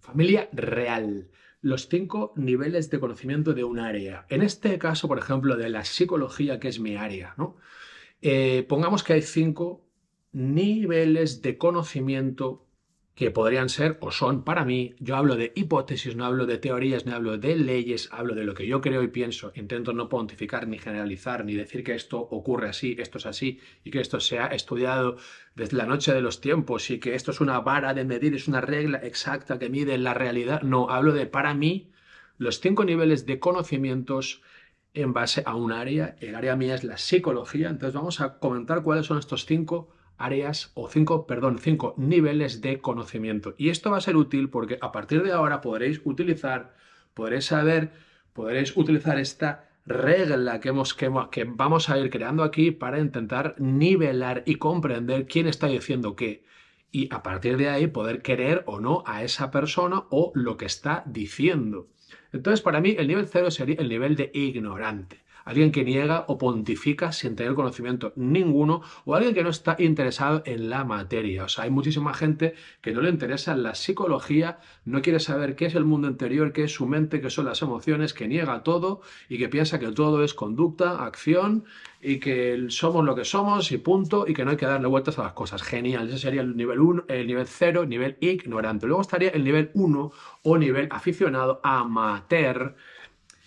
Familia real. Los cinco niveles de conocimiento de un área. En este caso, por ejemplo, de la psicología, que es mi área, ¿no? Eh, pongamos que hay cinco niveles de conocimiento que podrían ser o son para mí, yo hablo de hipótesis, no hablo de teorías, ni hablo de leyes, hablo de lo que yo creo y pienso, intento no pontificar ni generalizar, ni decir que esto ocurre así, esto es así, y que esto se ha estudiado desde la noche de los tiempos, y que esto es una vara de medir, es una regla exacta que mide la realidad, no, hablo de para mí los cinco niveles de conocimientos en base a un área, el área mía es la psicología, entonces vamos a comentar cuáles son estos cinco áreas o cinco, perdón, cinco niveles de conocimiento. Y esto va a ser útil porque a partir de ahora podréis utilizar, podréis saber, podréis utilizar esta regla que, que, que vamos a ir creando aquí para intentar nivelar y comprender quién está diciendo qué. Y a partir de ahí poder querer o no a esa persona o lo que está diciendo. Entonces, para mí, el nivel cero sería el nivel de ignorante alguien que niega o pontifica sin tener conocimiento ninguno o alguien que no está interesado en la materia. O sea, hay muchísima gente que no le interesa la psicología, no quiere saber qué es el mundo interior, qué es su mente, qué son las emociones, que niega todo y que piensa que todo es conducta, acción y que somos lo que somos y punto y que no hay que darle vueltas a las cosas. Genial, ese sería el nivel 1, el nivel 0, nivel ignorante. Luego estaría el nivel 1 o nivel aficionado amateur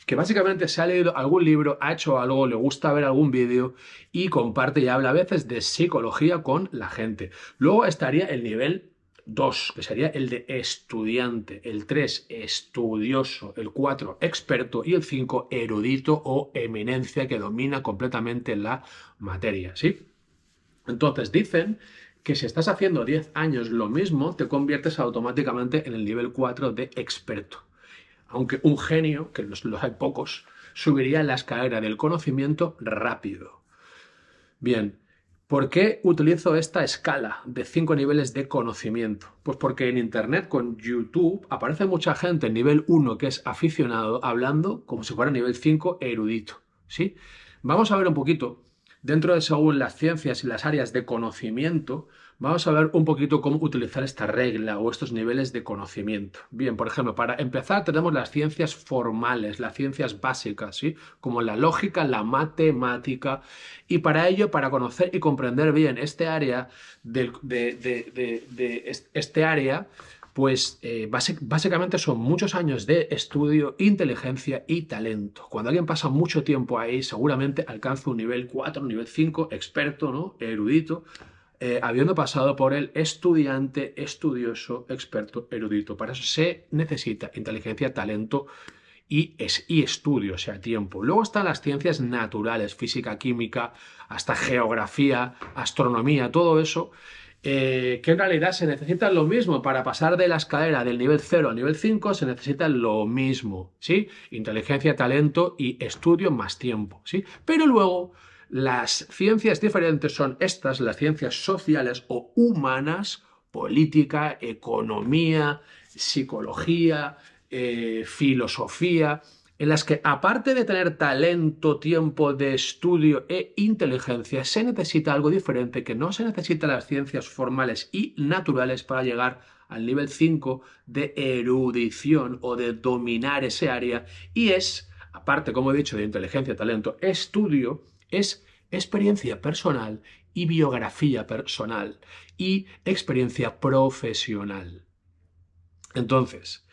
que básicamente se ha leído algún libro, ha hecho algo, le gusta ver algún vídeo y comparte y habla a veces de psicología con la gente. Luego estaría el nivel 2, que sería el de estudiante, el 3, estudioso, el 4, experto y el 5, erudito o eminencia que domina completamente la materia, ¿sí? Entonces dicen que si estás haciendo 10 años lo mismo, te conviertes automáticamente en el nivel 4 de experto aunque un genio, que los, hay pocos, subiría la escalera del conocimiento rápido. Bien, ¿por qué utilizo esta escala de cinco niveles de conocimiento? Pues porque en Internet, con YouTube, aparece mucha gente en nivel 1 que es aficionado hablando como si fuera nivel 5 erudito. ¿sí? Vamos a ver un poquito dentro de según las ciencias y las áreas de conocimiento, vamos a ver un poquito cómo utilizar esta regla o estos niveles de conocimiento. Bien, por ejemplo, para empezar tenemos las ciencias formales, las ciencias básicas, ¿sí? como la lógica, la matemática, y para ello, para conocer y comprender bien este área, de, este área, pues eh, básicamente son muchos años de estudio, inteligencia y talento. Cuando alguien pasa mucho tiempo ahí, seguramente alcanza un nivel 4, nivel 5, experto, ¿no? erudito, eh, habiendo pasado por el estudiante, estudioso, experto, erudito. Para eso se necesita inteligencia, talento y, y estudio, o sea, tiempo. Luego están las ciencias naturales, física, química, hasta geografía, astronomía, todo eso eh, que en realidad se necesita lo mismo para pasar de la escalera del nivel 0 al nivel 5, se necesita lo mismo, ¿sí? Inteligencia, talento y estudio más tiempo, ¿sí? Pero luego las ciencias diferentes son estas, las ciencias sociales o humanas, política, economía, psicología, eh, filosofía, en las que aparte de tener talento, tiempo de estudio e inteligencia, se necesita algo diferente que no se necesita las ciencias formales y naturales para llegar al nivel 5 de erudición o de dominar ese área y es, aparte como he dicho de inteligencia, talento, estudio, es experiencia personal y biografía personal y experiencia profesional. Entonces,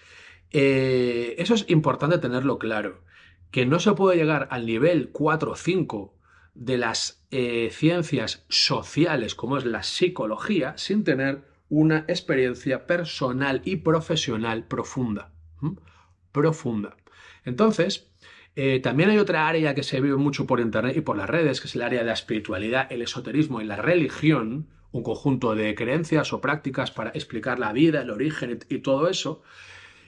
eh, eso es importante tenerlo claro, que no se puede llegar al nivel 4 o 5 de las eh, ciencias sociales como es la psicología sin tener una experiencia personal y profesional profunda. Profunda. Entonces, eh, también hay otra área que se vive mucho por Internet y por las redes, que es el área de la espiritualidad, el esoterismo y la religión, un conjunto de creencias o prácticas para explicar la vida, el origen y todo eso,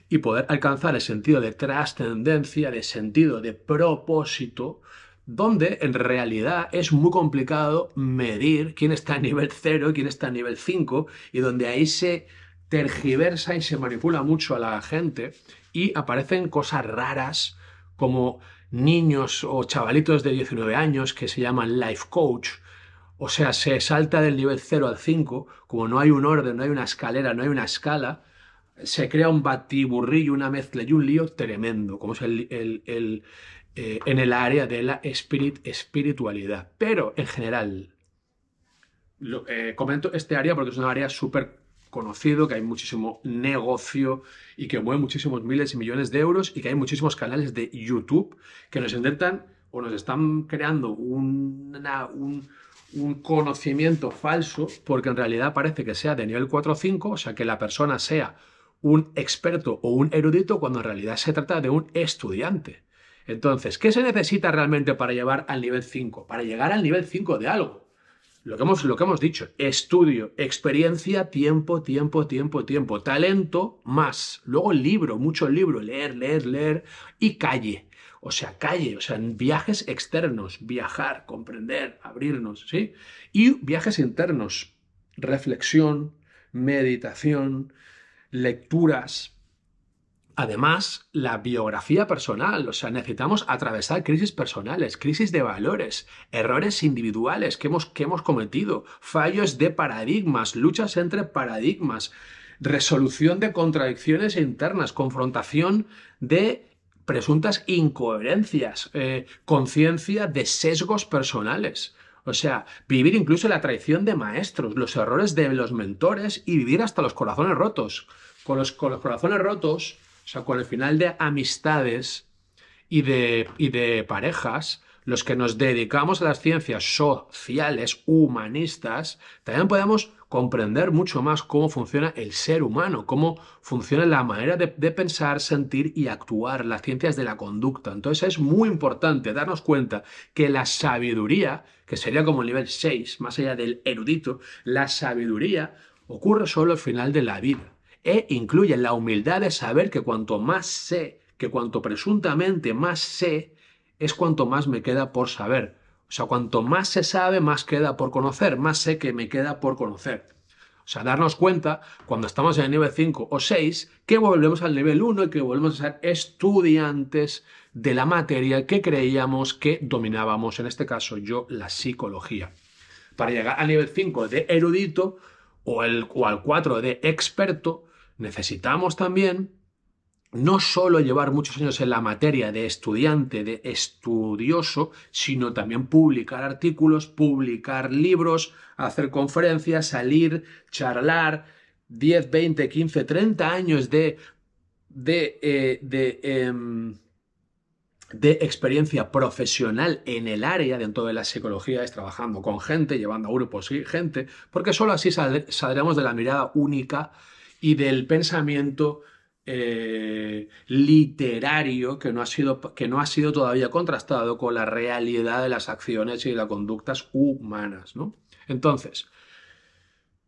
y poder alcanzar el sentido de trascendencia, de sentido, de propósito, donde en realidad es muy complicado medir quién está a nivel 0, quién está a nivel 5, y donde ahí se tergiversa y se manipula mucho a la gente y aparecen cosas raras como niños o chavalitos de 19 años que se llaman life coach, o sea, se salta del nivel 0 al 5, como no hay un orden, no hay una escalera, no hay una escala, se crea un batiburrillo, una mezcla y un lío tremendo, como es el, el, eh, en el área de la espiritualidad. Pero en general, eh, comento este área porque es un área súper conocido, que hay muchísimo negocio y que mueve muchísimos miles y millones de euros y que hay muchísimos canales de YouTube que nos intentan o nos están creando un, un conocimiento falso porque en realidad parece que sea de nivel 4 o 5, o sea que la persona sea un experto o un erudito cuando en realidad se trata de un estudiante. Entonces, ¿qué se necesita realmente para llevar al nivel 5? Para llegar al nivel 5 de algo. Lo que, hemos, lo que hemos dicho, estudio, experiencia, tiempo, tiempo, tiempo, tiempo, talento, más. Luego libro, mucho libro, leer, leer, leer y calle. O sea, calle, o sea, viajes externos, viajar, comprender, abrirnos, ¿sí? Y viajes internos, reflexión, meditación, lecturas. Además, la biografía personal, o sea, necesitamos atravesar crisis personales, crisis de valores, errores individuales que hemos, cometido, fallos de paradigmas, luchas entre paradigmas, resolución de contradicciones internas, confrontación de presuntas incoherencias, eh, conciencia de sesgos personales. O sea, vivir incluso la traición de maestros, los errores de los mentores y vivir hasta los corazones rotos. Con los, corazones rotos, o sea, con el final de amistades y de parejas, los que nos dedicamos a las ciencias sociales, humanistas, también podemos comprender mucho más cómo funciona el ser humano, cómo funciona la manera de, pensar, sentir y actuar, las ciencias de la conducta. Entonces es muy importante darnos cuenta que la sabiduría, que sería como el nivel 6, más allá del erudito, la sabiduría ocurre solo al final de la vida e incluye la humildad de saber que cuanto más sé, que cuanto presuntamente más sé, es cuanto más me queda por saber. O sea, cuanto más se sabe, más queda por conocer, más sé que me queda por conocer. O sea, darnos cuenta cuando estamos en el nivel 5 o 6 que volvemos al nivel 1 y que volvemos a ser estudiantes de la materia que creíamos que dominábamos, en este caso yo, la psicología. Para llegar al nivel 5 de erudito o, el, o al 4 de experto, necesitamos también no solo llevar muchos años en la materia de estudiante, de estudioso, sino también publicar artículos, publicar libros, hacer conferencias, salir, charlar, 10, 20, 15, 30 años de, de, eh, de, em, de experiencia profesional en el área dentro de la psicología, es trabajando con gente, llevando a grupos y gente, porque solo así saldremos de la mirada única y del pensamiento eh, literario que no, ha sido, que no ha sido todavía contrastado con la realidad de las acciones y las conductas humanas. Entonces,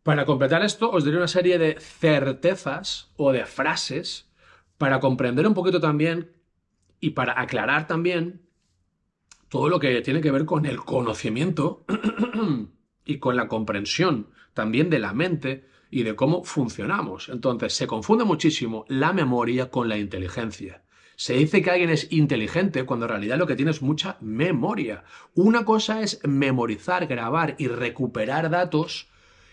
para completar esto, os daré una serie de certezas o de frases para comprender un poquito también y para aclarar también todo lo que tiene que ver con el conocimiento y con la comprensión también de la mente y de cómo funcionamos. Entonces, se confunde muchísimo la memoria con la inteligencia. Se dice que alguien es inteligente cuando en realidad lo que tiene es mucha memoria. Una cosa es memorizar, grabar y recuperar datos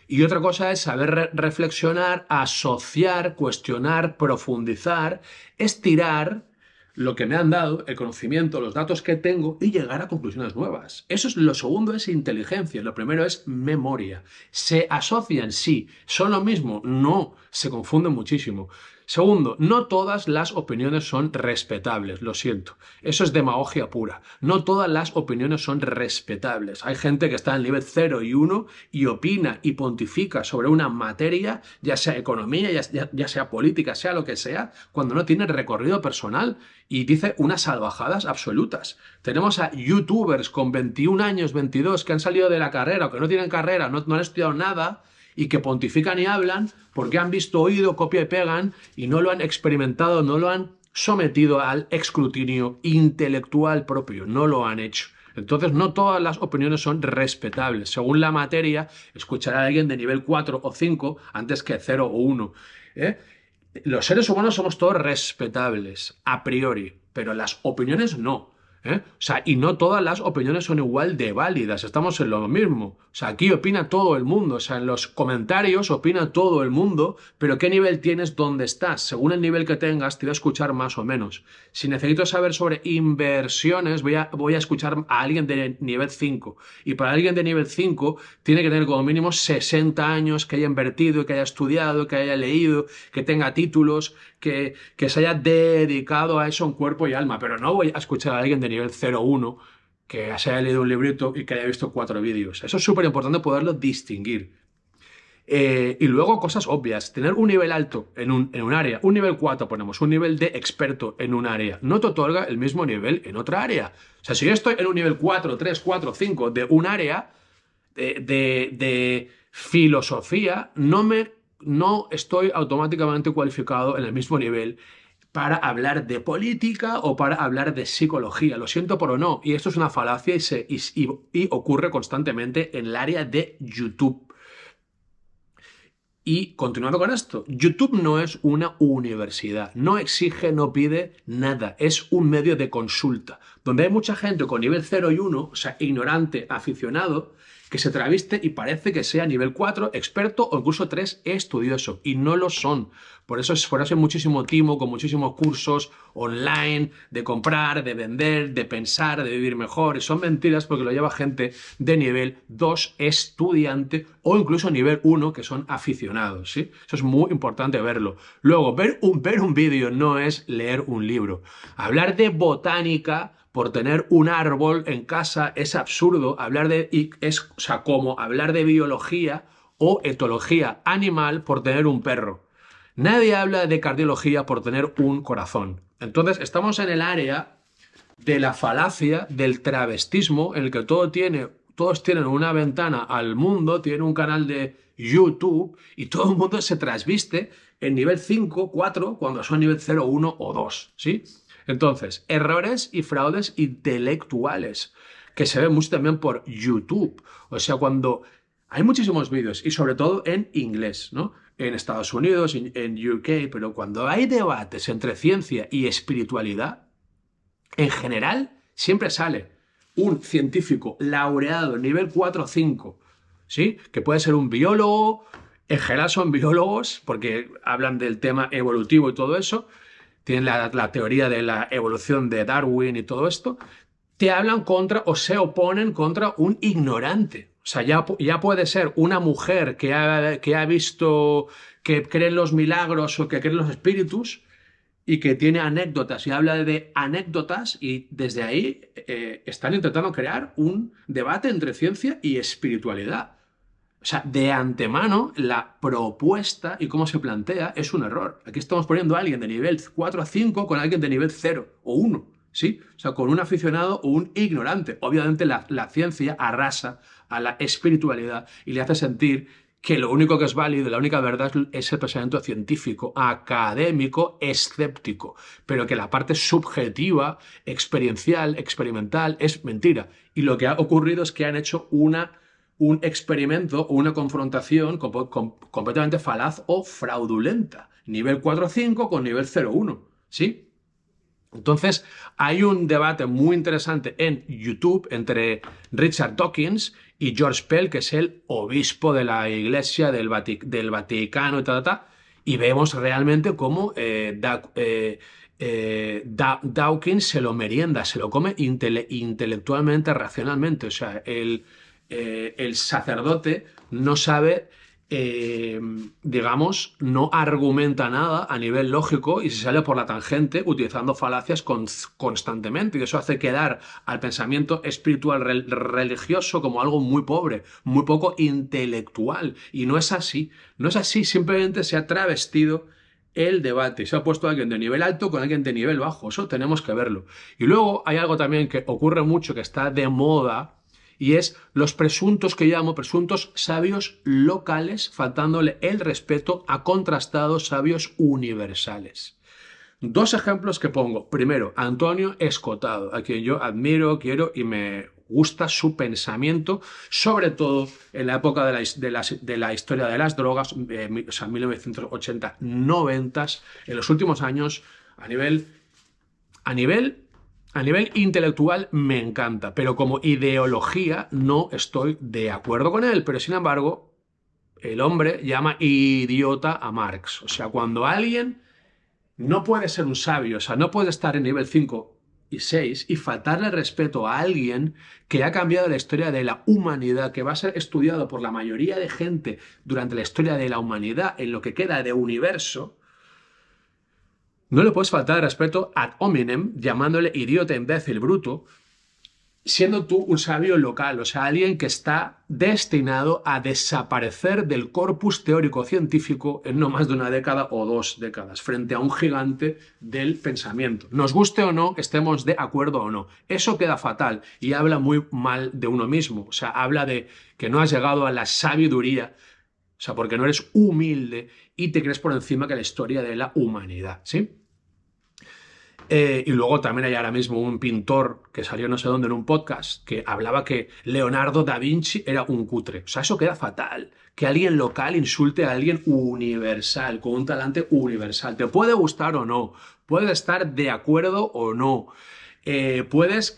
y otra cosa es saber reflexionar, asociar, cuestionar, profundizar, estirar lo que me han dado, el conocimiento, los datos que tengo y llegar a conclusiones nuevas. Eso es lo segundo es inteligencia, lo primero es memoria. Se asocian, sí, son lo mismo, no, se confunden muchísimo. Segundo, no todas las opiniones son respetables, lo siento. Eso es demagogia pura. No todas las opiniones son respetables. Hay gente que está en nivel 0 y 1 y opina y pontifica sobre una materia, ya sea economía, ya, sea política, sea lo que sea, cuando no tiene recorrido personal y dice unas salvajadas absolutas. Tenemos a youtubers con 21 años, 22, que han salido de la carrera o que no tienen carrera, no han estudiado nada y que pontifican y hablan porque han visto, oído, copia y pegan y no lo han experimentado, no lo han sometido al escrutinio intelectual propio, no lo han hecho. Entonces, no todas las opiniones son respetables. Según la materia, escuchará a alguien de nivel 4 o 5 antes que 0 o 1. ¿eh? Los seres humanos somos todos respetables, a priori, pero las opiniones no. ¿eh? O sea, y no todas las opiniones son igual de válidas, estamos en lo mismo. O sea, aquí opina todo el mundo, o sea, en los comentarios opina todo el mundo, pero qué nivel tienes, dónde estás. Según el nivel que tengas, te voy a escuchar más o menos. Si necesito saber sobre inversiones, voy a, voy a escuchar a alguien de nivel 5. Y para alguien de nivel 5, tiene que tener como mínimo 60 años, que haya invertido, que haya estudiado, que haya leído, que tenga títulos, que, se haya dedicado a eso en cuerpo y alma, pero no voy a escuchar a alguien de nivel 0-1 que se haya leído un librito y que haya visto cuatro vídeos. Eso es súper importante poderlo distinguir. Eh, y luego cosas obvias, tener un nivel alto en un, área, un nivel 4 ponemos, un nivel de experto en un área, no te otorga el mismo nivel en otra área. O sea, si yo estoy en un nivel 4, 3, 4, 5 de un área de filosofía, no me no estoy automáticamente cualificado en el mismo nivel para hablar de política o para hablar de psicología. Lo siento, pero no. Y esto es una falacia y, ocurre constantemente en el área de YouTube. Y continuando con esto, YouTube no es una universidad, no exige, no pide nada, es un medio de consulta, donde hay mucha gente con nivel 0 y 1, o sea, ignorante, aficionado, que se traviste y parece que sea nivel 4, experto o curso 3, estudioso. Y no lo son. Por eso es hace muchísimo timo, con muchísimos cursos online, de comprar, de vender, de pensar, de vivir mejor. Y son mentiras porque lo lleva gente de nivel 2, estudiante o incluso nivel 1, que son aficionados. ¿sí? Eso es muy importante verlo. Luego, ver un, ver un vídeo no es leer un libro. Hablar de botánica por tener un árbol en casa es absurdo. Hablar de, es, como hablar de biología o etología animal por tener un perro. Nadie habla de cardiología por tener un corazón. Entonces, estamos en el área de la falacia, del travestismo, en el que todo tiene, todos tienen una ventana al mundo, tienen un canal de YouTube y todo el mundo se trasviste en nivel 5, 4, cuando son nivel 0, 1 o 2, ¿sí? Entonces, errores y fraudes intelectuales, que se ven mucho también por YouTube. O sea, cuando hay muchísimos vídeos, y sobre todo en inglés, ¿no? En Estados Unidos, en, UK, pero cuando hay debates entre ciencia y espiritualidad, en general siempre sale un científico laureado nivel 4 o 5, ¿sí? Que puede ser un biólogo, en general son biólogos, porque hablan del tema evolutivo y todo eso, tienen la, teoría de la evolución de Darwin y todo esto, te hablan contra o se oponen contra un ignorante. O sea, ya, puede ser una mujer que ha, visto, que cree en los milagros o que cree en los espíritus y que tiene anécdotas y habla de anécdotas y desde ahí eh, están intentando crear un debate entre ciencia y espiritualidad. O sea, de antemano, la propuesta y cómo se plantea es un error. Aquí estamos poniendo a alguien de nivel 4 a 5 con alguien de nivel 0 o 1, ¿sí? O sea, con un aficionado o un ignorante. Obviamente la, la ciencia arrasa a la espiritualidad y le hace sentir que lo único que es válido, la única verdad es el pensamiento científico, académico, escéptico, pero que la parte subjetiva, experiencial, experimental, es mentira. Y lo que ha ocurrido es que han hecho una un experimento una confrontación completamente falaz o fraudulenta. Nivel 4-5 con nivel 0.1, ¿sí? Entonces, hay un debate muy interesante en YouTube entre Richard Dawkins y George Pell, que es el obispo de la Iglesia del, Vaticano y tal, y vemos realmente cómo eh, eh, eh, Dawkins se lo merienda, se lo come intelectualmente, racionalmente. O sea, el eh, el sacerdote no sabe, eh, digamos, no argumenta nada a nivel lógico y se sale por la tangente utilizando falacias constantemente. Y eso hace quedar al pensamiento espiritual religioso como algo muy pobre, muy poco intelectual. Y no es así, no es así, simplemente se ha travestido el debate. Se ha puesto alguien de nivel alto con alguien de nivel bajo. Eso tenemos que verlo. Y luego hay algo también que ocurre mucho, que está de moda y es los presuntos que llamo presuntos sabios locales, faltándole el respeto a contrastados sabios universales. Dos ejemplos que pongo. Primero, Antonio Escotado, a quien yo admiro, quiero y me gusta su pensamiento, sobre todo en la época de la, historia de las drogas, eh, o sea, 1980-90, en los últimos años, a nivel, a nivel a nivel intelectual me encanta, pero como ideología no estoy de acuerdo con él. Pero sin embargo, el hombre llama idiota a Marx. O sea, cuando alguien no puede ser un sabio, o sea, no puede estar en nivel 5 y 6 y faltarle respeto a alguien que ha cambiado la historia de la humanidad, que va a ser estudiado por la mayoría de gente durante la historia de la humanidad en lo que queda de universo, no le puedes faltar respeto ad hominem, llamándole idiota, imbécil, bruto, siendo tú un sabio local, o sea, alguien que está destinado a desaparecer del corpus teórico científico en no más de una década o dos décadas, frente a un gigante del pensamiento. Nos guste o no, estemos de acuerdo o no. Eso queda fatal y habla muy mal de uno mismo, o sea, habla de que no has llegado a la sabiduría, o sea, porque no eres humilde y te crees por encima que la historia de la humanidad, ¿sí? Eh, y luego también hay ahora mismo un pintor que salió no sé dónde en un podcast que hablaba que Leonardo da Vinci era un cutre. O sea, eso queda fatal. Que alguien local insulte a alguien universal, con un talante universal. Te puede gustar o no, puedes estar de acuerdo o no, eh, puedes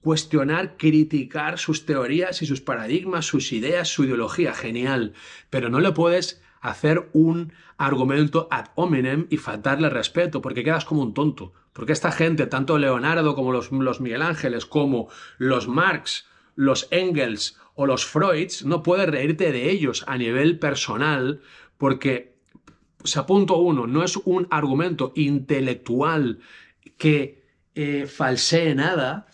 cuestionar, criticar sus teorías y sus paradigmas, sus ideas, su ideología, genial, pero no le puedes hacer un argumento ad hominem y faltarle respeto, porque quedas como un tonto. Porque esta gente, tanto Leonardo como los, Miguel Ángeles, como los Marx, los Engels o los Freuds, no puedes reírte de ellos a nivel personal, porque, se apunto uno, no es un argumento intelectual que eh, falsee nada,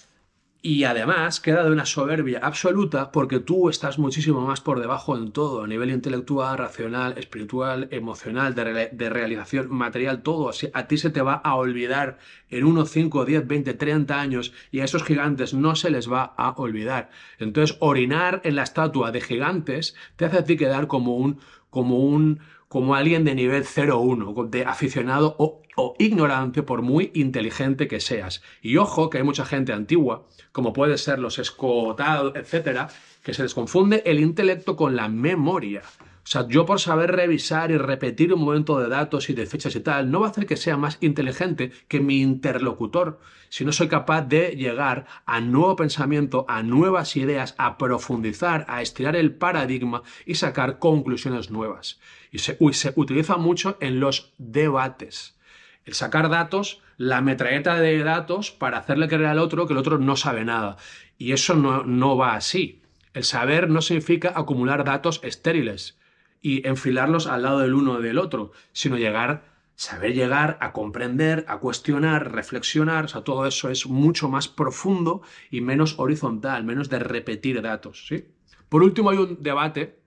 y además queda de una soberbia absoluta porque tú estás muchísimo más por debajo en todo, a nivel intelectual, racional, espiritual, emocional, de, realización material, todo. a ti se te va a olvidar en unos 5, 10, 20, 30 años y a esos gigantes no se les va a olvidar. Entonces, orinar en la estatua de gigantes te hace a ti quedar como un, como un, como alguien de nivel 0-1, de aficionado o o ignorante por muy inteligente que seas. Y ojo que hay mucha gente antigua, como puede ser los escotados, etcétera, que se les confunde el intelecto con la memoria. O sea, yo por saber revisar y repetir un momento de datos y de fechas y tal, no va a hacer que sea más inteligente que mi interlocutor, si no soy capaz de llegar a nuevo pensamiento, a nuevas ideas, a profundizar, a estirar el paradigma y sacar conclusiones nuevas. Y se utiliza mucho en los debates el sacar datos, la metralleta de datos para hacerle creer al otro que el otro no sabe nada. Y eso no, va así. El saber no significa acumular datos estériles y enfilarlos al lado del uno del otro, sino llegar, saber llegar a comprender, a cuestionar, reflexionar, o sea, todo eso es mucho más profundo y menos horizontal, menos de repetir datos, ¿sí? Por último, hay un debate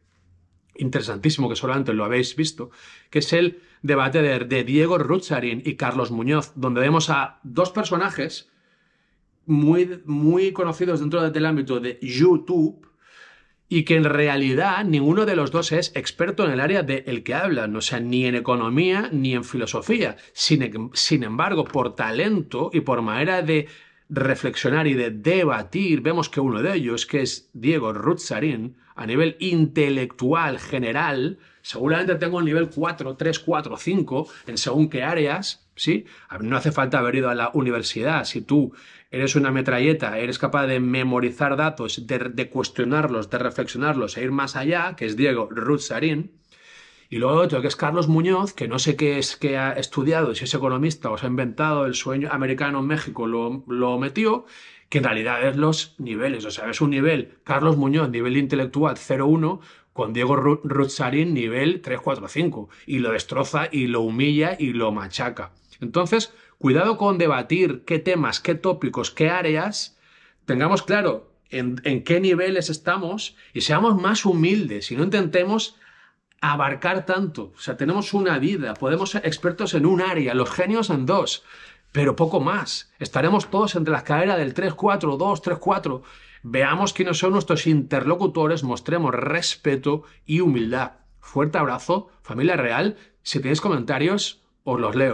interesantísimo que solamente lo habéis visto, que es el debate de, Diego Rucharin y Carlos Muñoz, donde vemos a dos personajes muy, muy conocidos dentro del ámbito de YouTube y que en realidad ninguno de los dos es experto en el área del el que hablan, o sea, ni en economía ni en filosofía. Sin, embargo, por talento y por manera de reflexionar y de debatir, vemos que uno de ellos, que es Diego Ruzarin, a nivel intelectual general, seguramente tengo el nivel 4, 3, 4, 5 en según qué áreas, ¿sí? No hace falta haber ido a la universidad. Si tú eres una metralleta, eres capaz de memorizar datos, de, cuestionarlos, de reflexionarlos e ir más allá, que es Diego Ruth y luego otro que es Carlos Muñoz, que no sé qué es que ha estudiado, si es economista o se ha inventado el sueño americano en México, lo, lo metió, que en realidad es los niveles. O sea, es un nivel, Carlos Muñoz, nivel intelectual 0-1, con Diego Ruzarín nivel 345 y lo destroza y lo humilla y lo machaca. Entonces, cuidado con debatir qué temas, qué tópicos, qué áreas, tengamos claro en, qué niveles estamos y seamos más humildes y no intentemos abarcar tanto. O sea, tenemos una vida, podemos ser expertos en un área, los genios en dos, pero poco más. Estaremos todos entre la escalera del 3-4, 2, 3-4 Veamos quiénes son nuestros interlocutores, mostremos respeto y humildad. Fuerte abrazo, familia real. Si tenéis comentarios, os los leo.